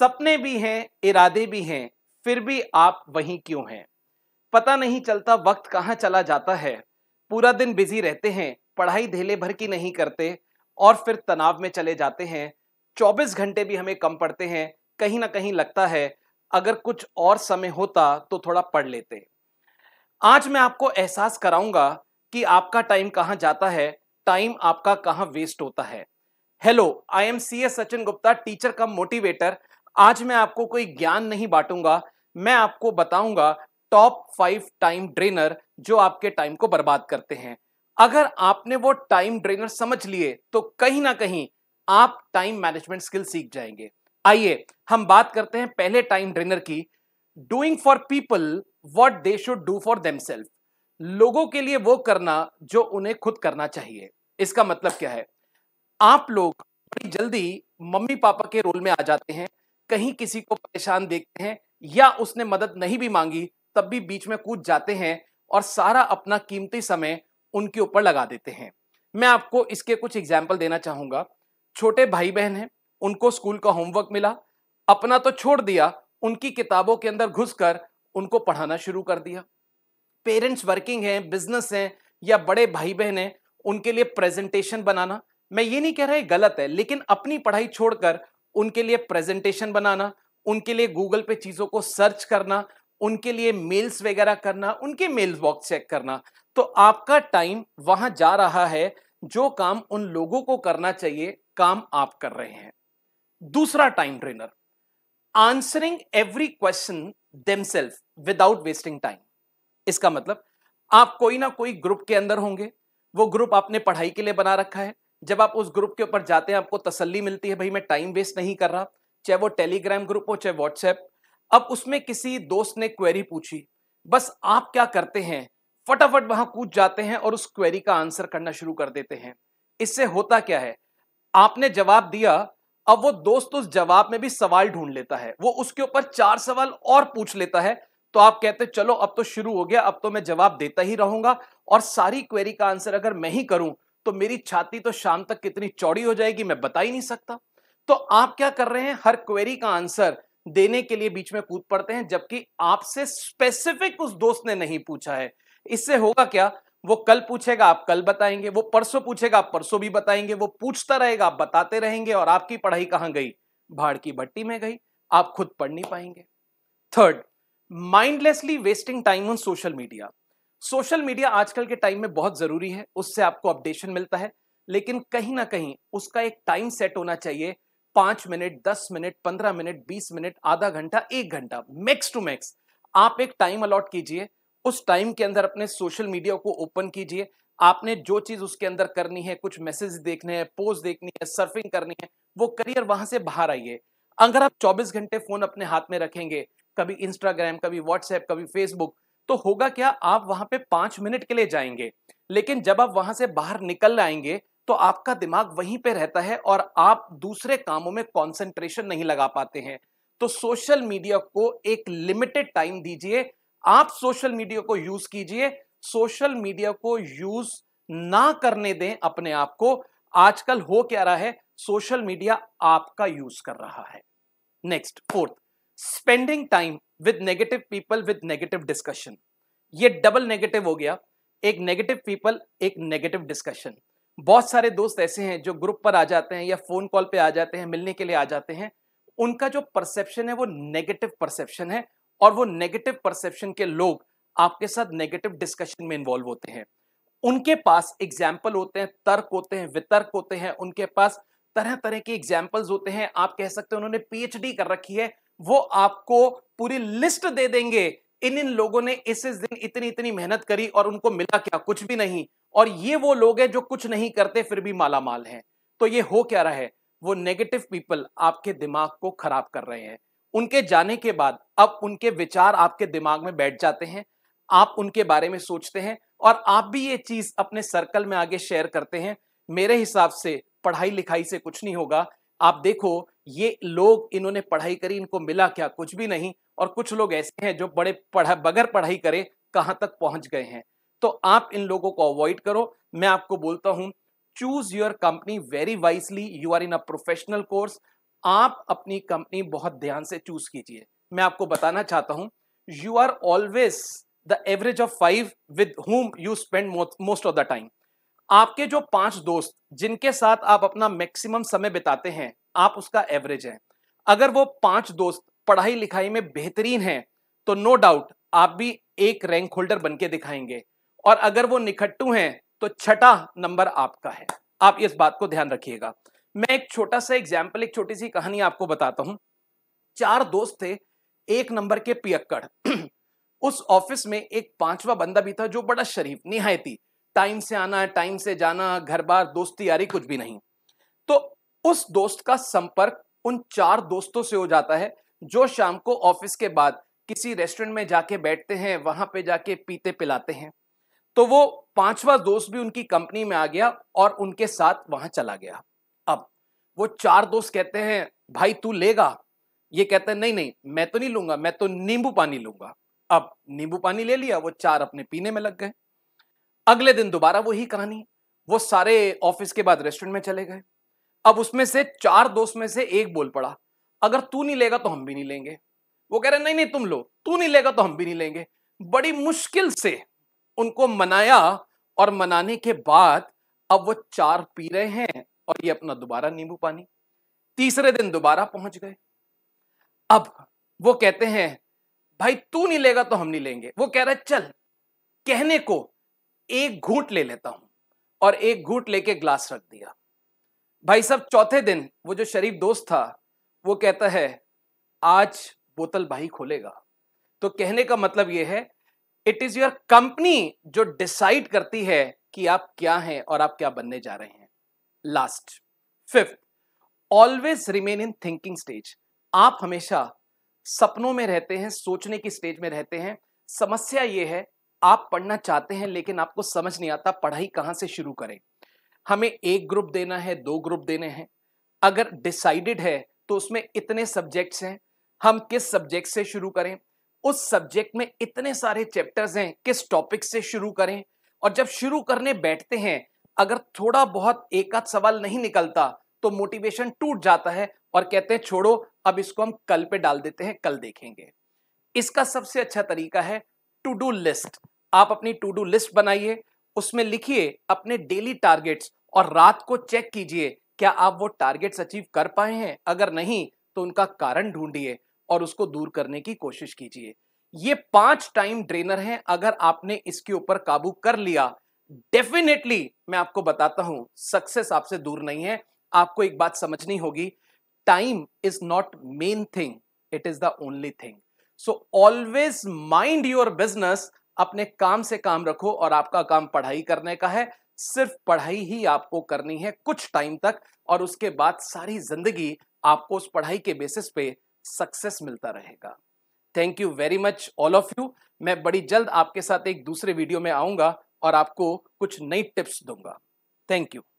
सपने भी हैं इरादे भी हैं फिर भी आप वहीं क्यों हैं पता नहीं चलता वक्त कहाँ चला जाता है पूरा दिन बिजी रहते हैं पढ़ाई धेले भर की नहीं करते और फिर तनाव में चले जाते हैं 24 घंटे भी हमें कम पड़ते हैं कहीं ना कहीं लगता है अगर कुछ और समय होता तो थोड़ा पढ़ लेते आज मैं आपको एहसास कराऊंगा कि आपका टाइम कहाँ जाता है टाइम आपका कहाँ वेस्ट होता है hello I am C S Sachin Gupta teacher cum motivator आज मैं आपको कोई ज्ञान नहीं बांटूंगा मैं आपको बताऊंगा टॉप फाइव टाइम ड्रेनर जो आपके टाइम को बर्बाद करते हैं अगर आपने वो टाइम ड्रेनर समझ लिए तो कहीं ना कहीं आप टाइम मैनेजमेंट स्किल सीख जाएंगे आइए हम बात करते हैं पहले टाइम ड्रेनर की doing for people what they should do for them लोगों के लिए वो करना जो उन्हें खुद करना चाहिए इसका मतलब क्या है आप लोग बड़ी जल्दी मम्मी पापा के रोल में आ जाते हैं कहीं किसी को परेशान देखते हैं या उसने मदद नहीं भी मांगी तब भी बीच में कूद जाते हैं और सारा अपना कीमती समय उनके ऊपर लगा देते हैं मैं आपको इसके कुछ एग्जाम्पल देना चाहूंगा छोटे भाई बहन हैं उनको स्कूल का होमवर्क मिला अपना तो छोड़ दिया उनकी किताबों के अंदर घुसकर उनको पढ़ाना शुरू कर दिया पेरेंट्स वर्किंग हैं बिजनेस हैं या बड़े भाई बहन हैं उनके लिए प्रेजेंटेशन बनाना मैं ये नहीं कह रहा है गलत है लेकिन अपनी पढ़ाई छोड़कर उनके लिए प्रेजेंटेशन बनाना उनके लिए गूगल पे चीजों को सर्च करना उनके लिए मेल्स वगैरह करना उनके मेल बॉक्स चेक करना तो आपका टाइम वहां जा रहा है जो काम उन लोगों को करना चाहिए काम आप कर रहे हैं दूसरा time drainer answering every question themselves without wasting time इसका मतलब आप कोई ना कोई ग्रुप के अंदर होंगे वो ग्रुप आपने पढ़ाई के लिए बना रखा है जब आप उस ग्रुप के ऊपर जाते हैं आपको तसल्ली मिलती है भाई मैं टाइम वेस्ट नहीं कर रहा चाहे वो टेलीग्राम ग्रुप हो चाहे व्हाट्सएप अब उसमें किसी दोस्त ने क्वेरी पूछी बस आप क्या करते हैं फटाफट वहां कूद जाते हैं और उस क्वेरी का आंसर करना शुरू कर देते हैं इससे होता क्या है आपने जवाब दिया अब वो दोस्त उस जवाब में भी सवाल ढूंढ लेता है वो उसके ऊपर चार सवाल और पूछ लेता है तो आप कहते चलो अब तो शुरू हो गया अब तो मैं जवाब देता ही रहूंगा और सारी क्वेरी का आंसर अगर मैं ही करूं तो मेरी छाती तो शाम तक कितनी चौड़ी हो जाएगी मैं बता ही नहीं सकता तो आप क्या कर रहे हैं हर क्वेरी का आंसर देने के लिए बीच में कूद पड़ते हैं जबकि आपसे स्पेसिफिक उस दोस्त ने नहीं पूछा है इससे होगा क्या वो कल पूछेगा आप कल बताएंगे वो परसों पूछेगा आप परसों भी बताएंगे वो पूछता रहेगा आप बताते रहेंगे और आपकी पढ़ाई कहां गई भाड़ की भट्टी में गई आप खुद पढ़ नहीं पाएंगे third mindlessly wasting time on social media social media आजकल के टाइम में बहुत जरूरी है उससे आपको अपडेशन मिलता है लेकिन कहीं ना कहीं उसका एक टाइम सेट होना चाहिए पांच मिनट दस मिनट पंद्रह मिनट बीस मिनट आधा घंटा एक घंटा मैक्स टू मैक्स आप एक टाइम अलॉट कीजिए उस टाइम के अंदर अपने सोशल मीडिया को ओपन कीजिए आपने जो चीज उसके अंदर करनी है कुछ मैसेज देखने हैं पोस्ट देखनी है सर्फिंग करनी है वो करियर वहां से बाहर आइए अगर आप 24 घंटे फोन अपने हाथ में रखेंगे कभी इंस्टाग्राम कभी व्हाट्सएप कभी फेसबुक तो होगा क्या आप वहां पे पांच मिनट के लिए जाएंगे लेकिन जब आप वहां से बाहर निकल आएंगे तो आपका दिमाग वहीं पे रहता है और आप दूसरे कामों में कंसंट्रेशन नहीं लगा पाते हैं तो सोशल मीडिया को एक लिमिटेड टाइम दीजिए आप सोशल मीडिया को यूज कीजिए सोशल मीडिया को यूज ना करने दें अपने आप को आजकल हो क्या रहा है सोशल मीडिया आपका यूज कर रहा है next fourth spending time with negative people with negative discussion ये डबल नेगेटिव हो गया एक नेगेटिव पीपल एक नेगेटिव डिस्कशन बहुत सारे दोस्त ऐसे हैं जो ग्रुप पर आ जाते हैं या फोन कॉल पे आ जाते हैं मिलने के लिए आ जाते हैं उनका जो परसेप्शन है वो नेगेटिव परसेप्शन है और वो नेगेटिव परसेप्शन के लोग आपके साथ नेगेटिव डिस्कशन में इन्वॉल्व होते हैं उनके पास एग्जाम्पल होते हैं तर्क होते हैं वितर्क होते हैं उनके पास तरह तरह के एग्जाम्पल्स होते हैं आप कह सकते हैं उन्होंने पीएचडी कर रखी है वो आपको पूरी लिस्ट दे देंगे इन इन लोगों ने इस इस दिन इतनी इतनी मेहनत करी और उनको मिला क्या कुछ भी नहीं और ये वो लोग हैं जो कुछ नहीं करते फिर भी माला माल हैं तो ये हो क्या रहा है वो नेगेटिव पीपल आपके दिमाग को खराब कर रहे हैं उनके जाने के बाद अब उनके विचार आपके दिमाग में बैठ जाते हैं आप उनके बारे में सोचते हैं और आप भी ये चीज अपने सर्कल में आगे शेयर करते हैं मेरे हिसाब से पढ़ाई लिखाई से कुछ नहीं होगा आप देखो ये लोग इन्होंने पढ़ाई करी इनको मिला क्या कुछ भी नहीं और कुछ लोग ऐसे हैं जो बड़े पढ़ा बगैर पढ़ाई करे कहाँ तक पहुंच गए हैं तो आप इन लोगों को अवॉइड करो मैं आपको बोलता हूं choose your company very wisely you are in a professional course आप अपनी कंपनी बहुत ध्यान से चूज कीजिए मैं आपको बताना चाहता हूँ you are always the average of five with whom you spend most of the time आपके जो पांच दोस्त जिनके साथ आप अपना मैक्सिमम समय बिताते हैं आप उसका एवरेज है अगर वो पांच दोस्त पढ़ाई लिखाई में बेहतरीन हैं तो नो डाउट आप भी एक रैंक होल्डर बनके दिखाएंगे और अगर वो निकट्टू हैं तो छठा नंबर आपका है आप इस बात को ध्यान रखिएगा मैं एक छोटा सा एग्जाम्पल एक छोटी सी कहानी आपको बताता हूं चार दोस्त थे एक नंबर के पियक्कड़ उस ऑफिस में एक पांचवा बंदा भी था जो बड़ा शरीफ निहायती टाइम से आना टाइम से जाना घर बार दोस्ती यारी कुछ भी नहीं तो उस दोस्त का संपर्क उन चार दोस्तों से हो जाता है जो शाम को ऑफिस के बाद किसी रेस्टोरेंट में जाके बैठते हैं वहां पे जाके पीते पिलाते हैं तो वो पांचवा दोस्त भी उनकी कंपनी में आ गया और उनके साथ वहां चला गया अब वो चार दोस्त कहते हैं भाई तू लेगा ये कहते हैं नहीं नहीं मैं तो नहीं लूंगा मैं तो नींबू पानी लूंगा अब नींबू पानी ले लिया वो चार अपने पीने में लग गए अगले दिन दोबारा वही कहानी वो सारे ऑफिस के बाद रेस्टोरेंट में चले गए अब उसमें से चार दोस्त में से एक बोल पड़ा अगर तू नहीं लेगा तो हम भी नहीं लेंगे वो कह रहे नहीं नहीं तुम लो तू नहीं लेगा तो हम भी नहीं लेंगे बड़ी मुश्किल से उनको मनाया और मनाने के बाद अब वो चार पी रहे हैं और ये अपना दोबारा नींबू पानी तीसरे दिन दोबारा पहुंच गए अब वो कहते हैं भाई तू नहीं लेगा तो हम नहीं लेंगे वो कह रहे चल कहने को एक घूट ले लेता हूं और एक घूट लेके ग्लास रख दिया भाई साहब चौथे दिन वो जो शरीफ दोस्त था वो कहता है आज बोतल भाई खोलेगा तो कहने का मतलब ये है इट इज योर कंपनी जो डिसाइड करती है कि आप क्या हैं और आप क्या बनने जा रहे हैं last fifth always remain in thinking stage आप हमेशा सपनों में रहते हैं सोचने की स्टेज में रहते हैं समस्या ये है आप पढ़ना चाहते हैं लेकिन आपको समझ नहीं आता पढ़ाई कहां से शुरू करें हमें एक ग्रुप देना है दो ग्रुप देने हैं अगर डिसाइडेड है तो उसमें इतने सब्जेक्ट्स हैं हम किस सब्जेक्ट से शुरू करें उस सब्जेक्ट में इतने सारे चैप्टर्स हैं किस टॉपिक से शुरू करें और जब शुरू करने बैठते हैं अगर थोड़ा बहुत एक आध सवाल नहीं निकलता तो मोटिवेशन टूट जाता है और कहते हैं छोड़ो अब इसको हम कल पे डाल देते हैं कल देखेंगे इसका सबसे अच्छा तरीका है टू डू लिस्ट आप अपनी टू डू लिस्ट बनाइए उसमें लिखिए अपने डेली टारगेट्स और रात को चेक कीजिए क्या आप वो टारगेट्स अचीव कर पाए हैं अगर नहीं तो उनका कारण ढूंढिए और उसको दूर करने की कोशिश कीजिए ये पांच टाइम ड्रेनर हैं अगर आपने इसके ऊपर काबू कर लिया डेफिनेटली मैं आपको बताता हूं सक्सेस आपसे दूर नहीं है आपको एक बात समझनी होगी time is not main thing it is the only thing so always mind your business अपने काम से काम रखो और आपका काम पढ़ाई करने का है सिर्फ पढ़ाई ही आपको करनी है कुछ टाइम तक और उसके बाद सारी जिंदगी आपको उस पढ़ाई के बेसिस पे सक्सेस मिलता रहेगा thank you very much all of you मैं बड़ी जल्द आपके साथ एक दूसरे वीडियो में आऊंगा और आपको कुछ नई टिप्स दूंगा थैंक यू